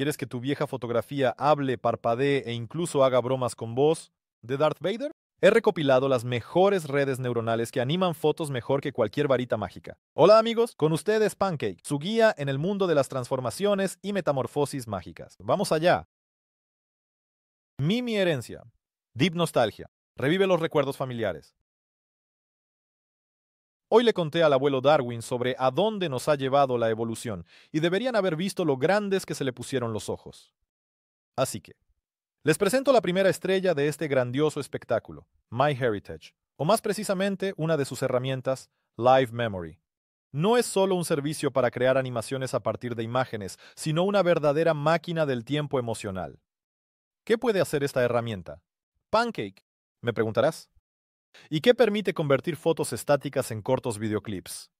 ¿Quieres que tu vieja fotografía hable, parpadee e incluso haga bromas con vos? ¿De Darth Vader? He recopilado las mejores redes neuronales que animan fotos mejor que cualquier varita mágica. Hola amigos, con ustedes Pancake, su guía en el mundo de las transformaciones y metamorfosis mágicas. Vamos allá. Mimi Herencia. Deep Nostalgia. Revive los recuerdos familiares. Hoy le conté al abuelo Darwin sobre a dónde nos ha llevado la evolución, y deberían haber visto lo grandes que se le pusieron los ojos. Así que, les presento la primera estrella de este grandioso espectáculo, MyHeritage, o más precisamente una de sus herramientas, Live Memory. No es solo un servicio para crear animaciones a partir de imágenes, sino una verdadera máquina del tiempo emocional. ¿Qué puede hacer esta herramienta? Pancake, me preguntarás y qué permite convertir fotos estáticas en cortos videoclips.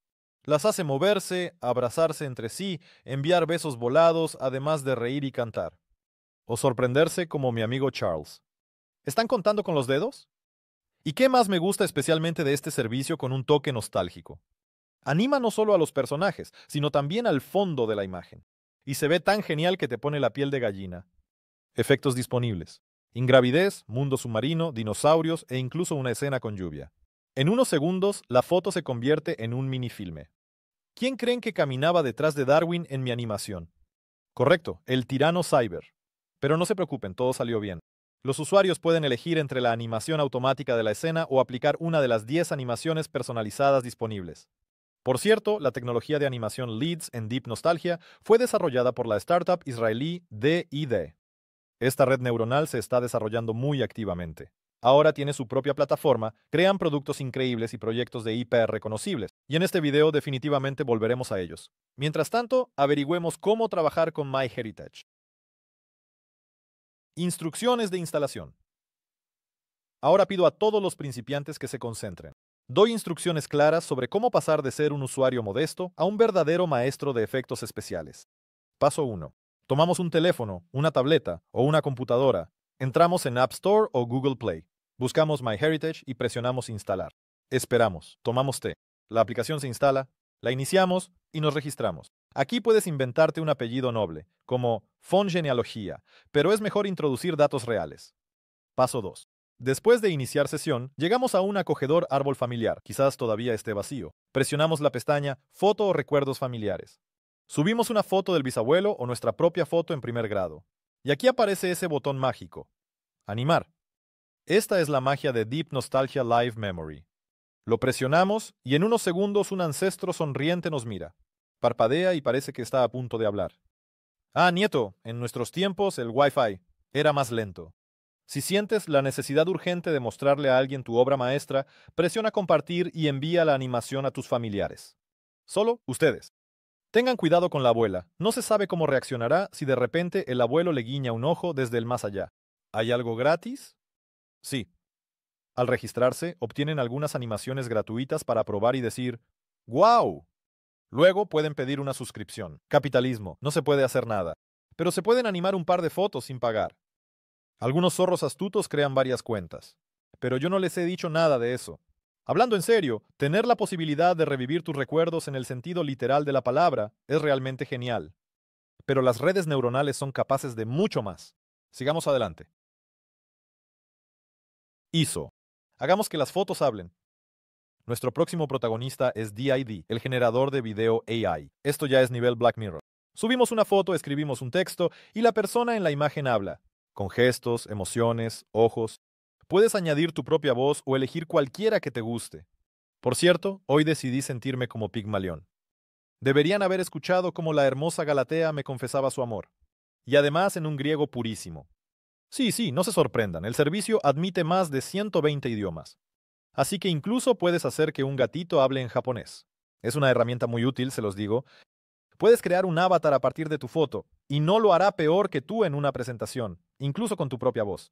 Las hace moverse, abrazarse entre sí, enviar besos volados, además de reír y cantar. O sorprenderse como mi amigo Charles. ¿Están contando con los dedos? ¿Y qué más me gusta especialmente de este servicio con un toque nostálgico? Anima no solo a los personajes, sino también al fondo de la imagen. Y se ve tan genial que te pone la piel de gallina. Efectos disponibles. Ingravidez, mundo submarino, dinosaurios e incluso una escena con lluvia. En unos segundos, la foto se convierte en un minifilme. ¿Quién creen que caminaba detrás de Darwin en mi animación? Correcto, el tirano Cyber. Pero no se preocupen, todo salió bien. Los usuarios pueden elegir entre la animación automática de la escena o aplicar una de las 10 animaciones personalizadas disponibles. Por cierto, la tecnología de animación Leads en Deep Nostalgia fue desarrollada por la startup israelí DID. Esta red neuronal se está desarrollando muy activamente. Ahora tiene su propia plataforma, crean productos increíbles y proyectos de IPR reconocibles, y en este video definitivamente volveremos a ellos. Mientras tanto, averigüemos cómo trabajar con MyHeritage. Instrucciones de instalación. Ahora pido a todos los principiantes que se concentren. Doy instrucciones claras sobre cómo pasar de ser un usuario modesto a un verdadero maestro de efectos especiales. Paso 1. Tomamos un teléfono, una tableta o una computadora. Entramos en App Store o Google Play. Buscamos MyHeritage y presionamos Instalar. Esperamos, tomamos té. La aplicación se instala, la iniciamos y nos registramos. Aquí puedes inventarte un apellido noble, como Genealogía, pero es mejor introducir datos reales. Paso 2. Después de iniciar sesión, llegamos a un acogedor árbol familiar, quizás todavía esté vacío. Presionamos la pestaña Foto o Recuerdos Familiares. Subimos una foto del bisabuelo o nuestra propia foto en primer grado. Y aquí aparece ese botón mágico. Animar. Esta es la magia de Deep Nostalgia Live Memory. Lo presionamos y en unos segundos un ancestro sonriente nos mira. Parpadea y parece que está a punto de hablar. Ah, nieto, en nuestros tiempos el Wi-Fi era más lento. Si sientes la necesidad urgente de mostrarle a alguien tu obra maestra, presiona compartir y envía la animación a tus familiares. Solo ustedes. Tengan cuidado con la abuela, no se sabe cómo reaccionará si de repente el abuelo le guiña un ojo desde el más allá. ¿Hay algo gratis? Sí. Al registrarse, obtienen algunas animaciones gratuitas para probar y decir, ¡guau! Luego pueden pedir una suscripción. Capitalismo, no se puede hacer nada. Pero se pueden animar un par de fotos sin pagar. Algunos zorros astutos crean varias cuentas. Pero yo no les he dicho nada de eso. Hablando en serio, tener la posibilidad de revivir tus recuerdos en el sentido literal de la palabra es realmente genial. Pero las redes neuronales son capaces de mucho más. Sigamos adelante. ISO. Hagamos que las fotos hablen. Nuestro próximo protagonista es DID, el generador de video AI. Esto ya es nivel Black Mirror. Subimos una foto, escribimos un texto y la persona en la imagen habla, con gestos, emociones, ojos, Puedes añadir tu propia voz o elegir cualquiera que te guste. Por cierto, hoy decidí sentirme como Pigmalión. Deberían haber escuchado cómo la hermosa Galatea me confesaba su amor. Y además en un griego purísimo. Sí, sí, no se sorprendan, el servicio admite más de 120 idiomas. Así que incluso puedes hacer que un gatito hable en japonés. Es una herramienta muy útil, se los digo. Puedes crear un avatar a partir de tu foto, y no lo hará peor que tú en una presentación, incluso con tu propia voz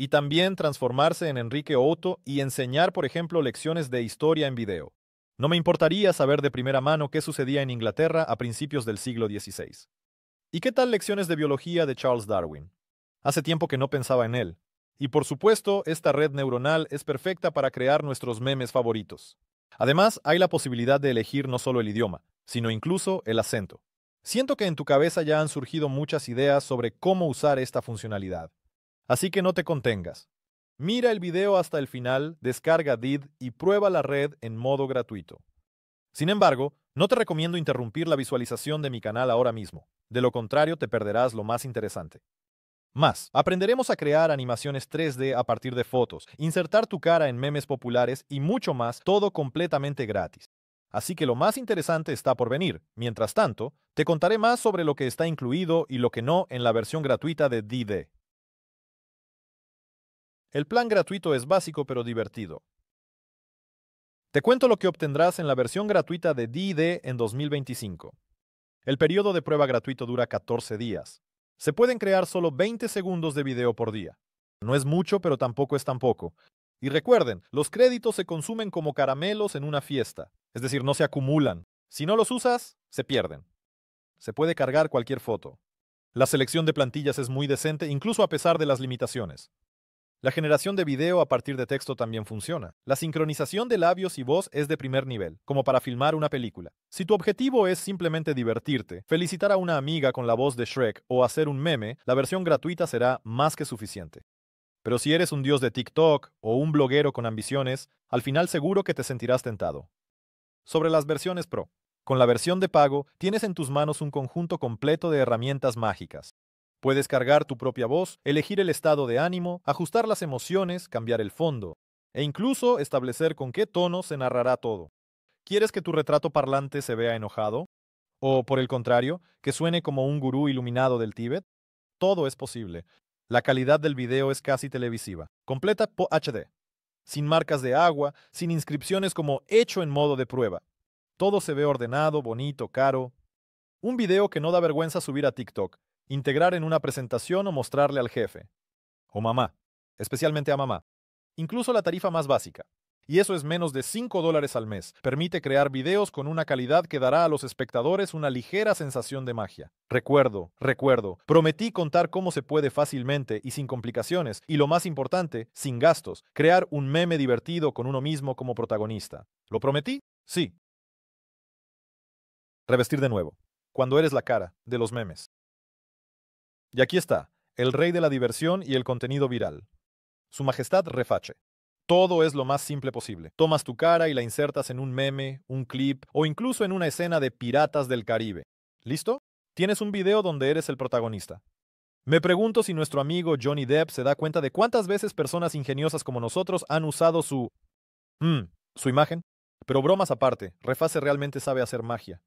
y también transformarse en Enrique Otto y enseñar, por ejemplo, lecciones de historia en video. No me importaría saber de primera mano qué sucedía en Inglaterra a principios del siglo XVI. ¿Y qué tal lecciones de biología de Charles Darwin? Hace tiempo que no pensaba en él. Y por supuesto, esta red neuronal es perfecta para crear nuestros memes favoritos. Además, hay la posibilidad de elegir no solo el idioma, sino incluso el acento. Siento que en tu cabeza ya han surgido muchas ideas sobre cómo usar esta funcionalidad así que no te contengas. Mira el video hasta el final, descarga DID y prueba la red en modo gratuito. Sin embargo, no te recomiendo interrumpir la visualización de mi canal ahora mismo, de lo contrario te perderás lo más interesante. Más, aprenderemos a crear animaciones 3D a partir de fotos, insertar tu cara en memes populares y mucho más, todo completamente gratis. Así que lo más interesante está por venir. Mientras tanto, te contaré más sobre lo que está incluido y lo que no en la versión gratuita de Did. El plan gratuito es básico pero divertido. Te cuento lo que obtendrás en la versión gratuita de DID en 2025. El periodo de prueba gratuito dura 14 días. Se pueden crear solo 20 segundos de video por día. No es mucho, pero tampoco es tan poco. Y recuerden, los créditos se consumen como caramelos en una fiesta, es decir, no se acumulan. Si no los usas, se pierden. Se puede cargar cualquier foto. La selección de plantillas es muy decente, incluso a pesar de las limitaciones. La generación de video a partir de texto también funciona. La sincronización de labios y voz es de primer nivel, como para filmar una película. Si tu objetivo es simplemente divertirte, felicitar a una amiga con la voz de Shrek o hacer un meme, la versión gratuita será más que suficiente. Pero si eres un dios de TikTok o un bloguero con ambiciones, al final seguro que te sentirás tentado. Sobre las versiones Pro. Con la versión de pago, tienes en tus manos un conjunto completo de herramientas mágicas. Puedes cargar tu propia voz, elegir el estado de ánimo, ajustar las emociones, cambiar el fondo, e incluso establecer con qué tono se narrará todo. ¿Quieres que tu retrato parlante se vea enojado? ¿O, por el contrario, que suene como un gurú iluminado del Tíbet? Todo es posible. La calidad del video es casi televisiva, completa po HD, sin marcas de agua, sin inscripciones como hecho en modo de prueba. Todo se ve ordenado, bonito, caro. Un video que no da vergüenza subir a TikTok, integrar en una presentación o mostrarle al jefe. O mamá, especialmente a mamá. Incluso la tarifa más básica. Y eso es menos de 5 dólares al mes. Permite crear videos con una calidad que dará a los espectadores una ligera sensación de magia. Recuerdo, recuerdo, prometí contar cómo se puede fácilmente y sin complicaciones, y lo más importante, sin gastos, crear un meme divertido con uno mismo como protagonista. ¿Lo prometí? Sí. Revestir de nuevo. Cuando eres la cara de los memes. Y aquí está, el rey de la diversión y el contenido viral. Su Majestad Refache. Todo es lo más simple posible. Tomas tu cara y la insertas en un meme, un clip o incluso en una escena de Piratas del Caribe. ¿Listo? Tienes un video donde eres el protagonista. Me pregunto si nuestro amigo Johnny Depp se da cuenta de cuántas veces personas ingeniosas como nosotros han usado su... Mm, su imagen. Pero bromas aparte, Reface realmente sabe hacer magia.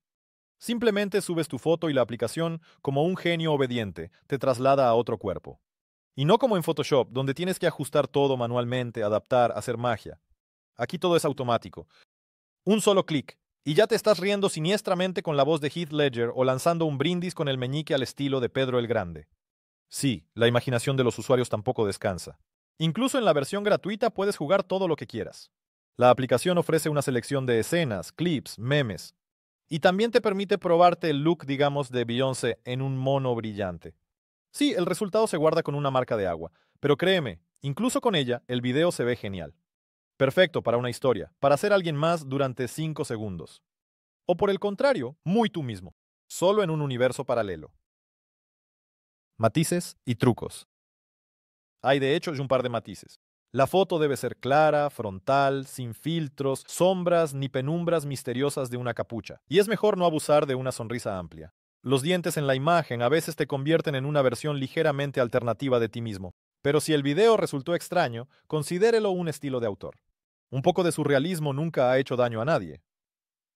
Simplemente subes tu foto y la aplicación, como un genio obediente, te traslada a otro cuerpo. Y no como en Photoshop, donde tienes que ajustar todo manualmente, adaptar, hacer magia. Aquí todo es automático. Un solo clic, y ya te estás riendo siniestramente con la voz de Heath Ledger o lanzando un brindis con el meñique al estilo de Pedro el Grande. Sí, la imaginación de los usuarios tampoco descansa. Incluso en la versión gratuita puedes jugar todo lo que quieras. La aplicación ofrece una selección de escenas, clips, memes, y también te permite probarte el look, digamos, de Beyoncé en un mono brillante. Sí, el resultado se guarda con una marca de agua, pero créeme, incluso con ella, el video se ve genial. Perfecto para una historia, para ser alguien más durante 5 segundos. O por el contrario, muy tú mismo, solo en un universo paralelo. Matices y trucos. Hay de hecho y un par de matices. La foto debe ser clara, frontal, sin filtros, sombras ni penumbras misteriosas de una capucha. Y es mejor no abusar de una sonrisa amplia. Los dientes en la imagen a veces te convierten en una versión ligeramente alternativa de ti mismo. Pero si el video resultó extraño, considérelo un estilo de autor. Un poco de surrealismo nunca ha hecho daño a nadie.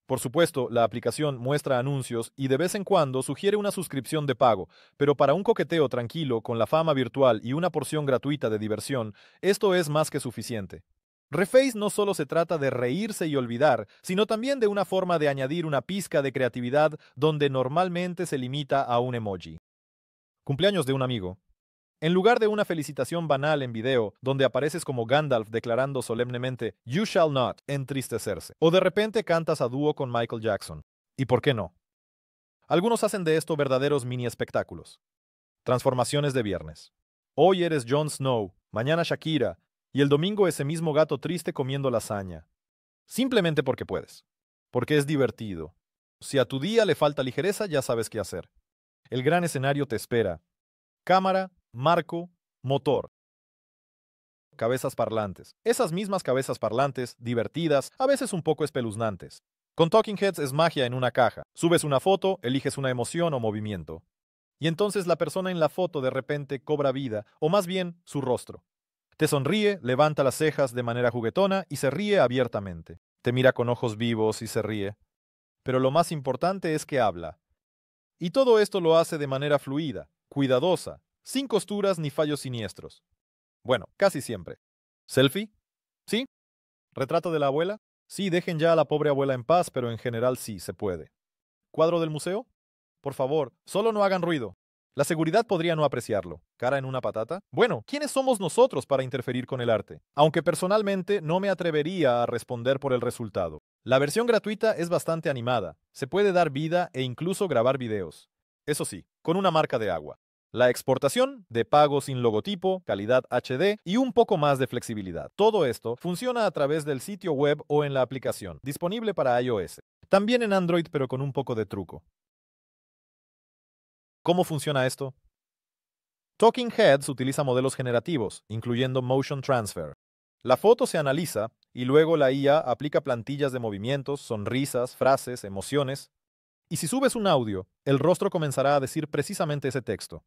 Por supuesto, la aplicación muestra anuncios y de vez en cuando sugiere una suscripción de pago, pero para un coqueteo tranquilo con la fama virtual y una porción gratuita de diversión, esto es más que suficiente. Reface no solo se trata de reírse y olvidar, sino también de una forma de añadir una pizca de creatividad donde normalmente se limita a un emoji. Cumpleaños de un amigo. En lugar de una felicitación banal en video, donde apareces como Gandalf declarando solemnemente You shall not entristecerse, o de repente cantas a dúo con Michael Jackson. ¿Y por qué no? Algunos hacen de esto verdaderos mini espectáculos. Transformaciones de viernes. Hoy eres Jon Snow, mañana Shakira, y el domingo ese mismo gato triste comiendo lasaña. Simplemente porque puedes. Porque es divertido. Si a tu día le falta ligereza, ya sabes qué hacer. El gran escenario te espera. Cámara, marco, motor cabezas parlantes. Esas mismas cabezas parlantes, divertidas, a veces un poco espeluznantes. Con Talking Heads es magia en una caja. Subes una foto, eliges una emoción o movimiento. Y entonces la persona en la foto de repente cobra vida, o más bien su rostro. Te sonríe, levanta las cejas de manera juguetona y se ríe abiertamente. Te mira con ojos vivos y se ríe. Pero lo más importante es que habla. Y todo esto lo hace de manera fluida, cuidadosa, sin costuras ni fallos siniestros. Bueno, casi siempre. ¿Selfie? ¿Sí? ¿Retrato de la abuela? Sí, dejen ya a la pobre abuela en paz, pero en general sí, se puede. ¿Cuadro del museo? Por favor, solo no hagan ruido. La seguridad podría no apreciarlo. ¿Cara en una patata? Bueno, ¿quiénes somos nosotros para interferir con el arte? Aunque personalmente no me atrevería a responder por el resultado. La versión gratuita es bastante animada, se puede dar vida e incluso grabar videos. Eso sí, con una marca de agua la exportación de pago sin logotipo, calidad HD y un poco más de flexibilidad. Todo esto funciona a través del sitio web o en la aplicación, disponible para iOS. También en Android, pero con un poco de truco. ¿Cómo funciona esto? Talking Heads utiliza modelos generativos, incluyendo Motion Transfer. La foto se analiza y luego la IA aplica plantillas de movimientos, sonrisas, frases, emociones. Y si subes un audio, el rostro comenzará a decir precisamente ese texto.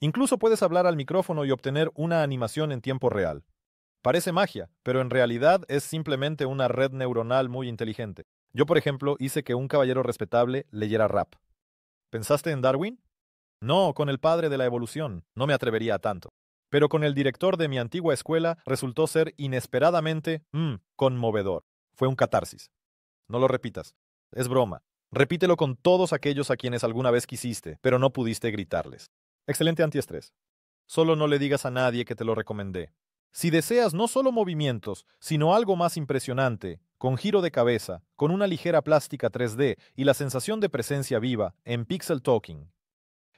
Incluso puedes hablar al micrófono y obtener una animación en tiempo real. Parece magia, pero en realidad es simplemente una red neuronal muy inteligente. Yo, por ejemplo, hice que un caballero respetable leyera rap. ¿Pensaste en Darwin? No, con el padre de la evolución, no me atrevería a tanto. Pero con el director de mi antigua escuela resultó ser inesperadamente, mm, conmovedor. Fue un catarsis. No lo repitas. Es broma. Repítelo con todos aquellos a quienes alguna vez quisiste, pero no pudiste gritarles. Excelente antiestrés. Solo no le digas a nadie que te lo recomendé. Si deseas no solo movimientos, sino algo más impresionante, con giro de cabeza, con una ligera plástica 3D y la sensación de presencia viva, en Pixel Talking.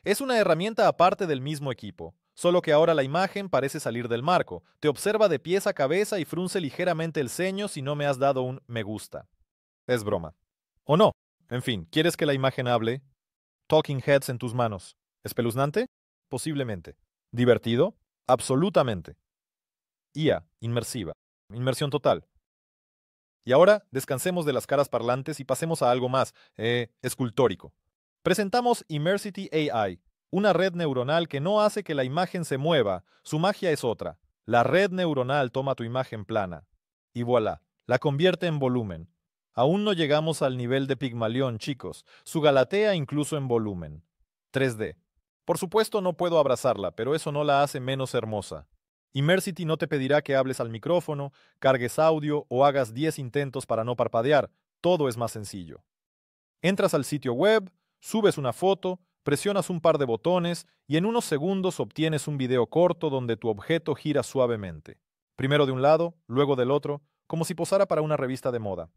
Es una herramienta aparte del mismo equipo, solo que ahora la imagen parece salir del marco, te observa de pies a cabeza y frunce ligeramente el ceño si no me has dado un me gusta. Es broma. ¿O no? En fin, ¿quieres que la imagen hable? Talking Heads en tus manos. ¿Espeluznante? Posiblemente. ¿Divertido? Absolutamente. IA, inmersiva. Inmersión total. Y ahora descansemos de las caras parlantes y pasemos a algo más, eh, escultórico. Presentamos Immersity AI, una red neuronal que no hace que la imagen se mueva, su magia es otra. La red neuronal toma tu imagen plana. Y voilà, la convierte en volumen. Aún no llegamos al nivel de Pigmalión, chicos. Su galatea incluso en volumen. 3D. Por supuesto no puedo abrazarla, pero eso no la hace menos hermosa. Immersity no te pedirá que hables al micrófono, cargues audio o hagas 10 intentos para no parpadear, todo es más sencillo. Entras al sitio web, subes una foto, presionas un par de botones y en unos segundos obtienes un video corto donde tu objeto gira suavemente, primero de un lado, luego del otro, como si posara para una revista de moda.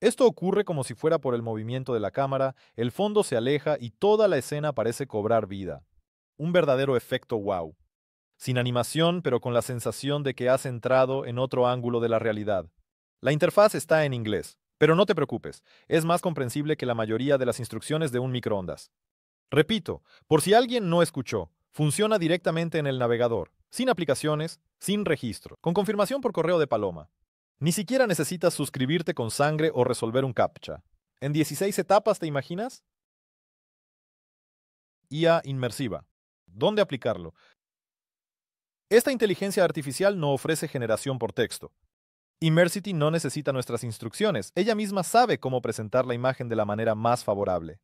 Esto ocurre como si fuera por el movimiento de la cámara, el fondo se aleja y toda la escena parece cobrar vida un verdadero efecto wow. Sin animación, pero con la sensación de que has entrado en otro ángulo de la realidad. La interfaz está en inglés, pero no te preocupes, es más comprensible que la mayoría de las instrucciones de un microondas. Repito, por si alguien no escuchó, funciona directamente en el navegador, sin aplicaciones, sin registro, con confirmación por correo de paloma. Ni siquiera necesitas suscribirte con sangre o resolver un captcha. ¿En 16 etapas te imaginas? IA inmersiva dónde aplicarlo. Esta inteligencia artificial no ofrece generación por texto. Immersity no necesita nuestras instrucciones, ella misma sabe cómo presentar la imagen de la manera más favorable.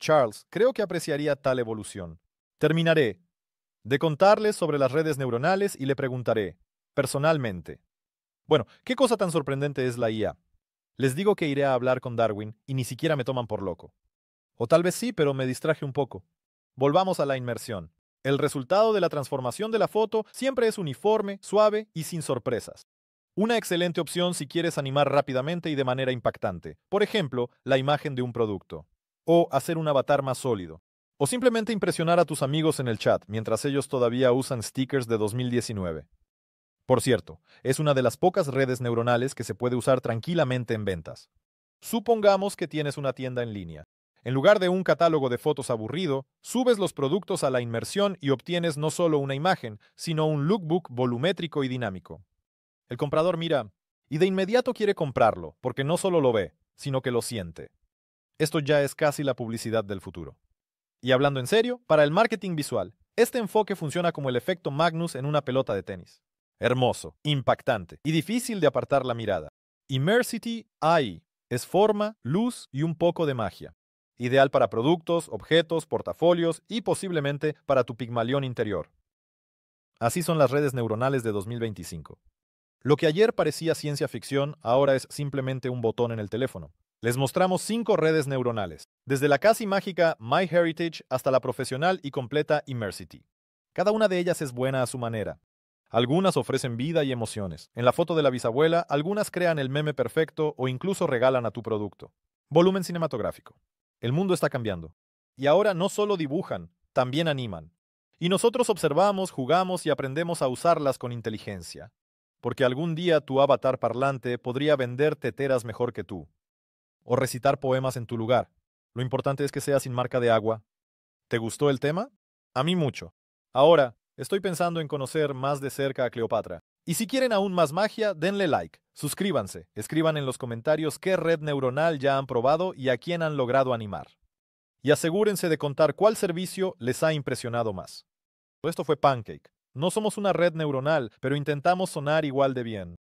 Charles, creo que apreciaría tal evolución. Terminaré de contarles sobre las redes neuronales y le preguntaré, personalmente. Bueno, ¿qué cosa tan sorprendente es la IA? Les digo que iré a hablar con Darwin y ni siquiera me toman por loco. O tal vez sí, pero me distraje un poco. Volvamos a la inmersión. El resultado de la transformación de la foto siempre es uniforme, suave y sin sorpresas. Una excelente opción si quieres animar rápidamente y de manera impactante, por ejemplo, la imagen de un producto, o hacer un avatar más sólido, o simplemente impresionar a tus amigos en el chat mientras ellos todavía usan stickers de 2019. Por cierto, es una de las pocas redes neuronales que se puede usar tranquilamente en ventas. Supongamos que tienes una tienda en línea en lugar de un catálogo de fotos aburrido, subes los productos a la inmersión y obtienes no solo una imagen, sino un lookbook volumétrico y dinámico. El comprador mira y de inmediato quiere comprarlo, porque no solo lo ve, sino que lo siente. Esto ya es casi la publicidad del futuro. Y hablando en serio, para el marketing visual, este enfoque funciona como el efecto Magnus en una pelota de tenis. Hermoso, impactante y difícil de apartar la mirada. Immersity AI es forma, luz y un poco de magia ideal para productos, objetos, portafolios y posiblemente para tu pigmalión interior. Así son las redes neuronales de 2025. Lo que ayer parecía ciencia ficción ahora es simplemente un botón en el teléfono. Les mostramos cinco redes neuronales, desde la casi mágica MyHeritage hasta la profesional y completa Immersity. Cada una de ellas es buena a su manera. Algunas ofrecen vida y emociones. En la foto de la bisabuela, algunas crean el meme perfecto o incluso regalan a tu producto. Volumen cinematográfico. El mundo está cambiando. Y ahora no solo dibujan, también animan. Y nosotros observamos, jugamos y aprendemos a usarlas con inteligencia. Porque algún día tu avatar parlante podría vender teteras mejor que tú. O recitar poemas en tu lugar. Lo importante es que sea sin marca de agua. ¿Te gustó el tema? A mí mucho. Ahora, Estoy pensando en conocer más de cerca a Cleopatra. Y si quieren aún más magia, denle like, suscríbanse, escriban en los comentarios qué red neuronal ya han probado y a quién han logrado animar. Y asegúrense de contar cuál servicio les ha impresionado más. Esto fue Pancake. No somos una red neuronal, pero intentamos sonar igual de bien.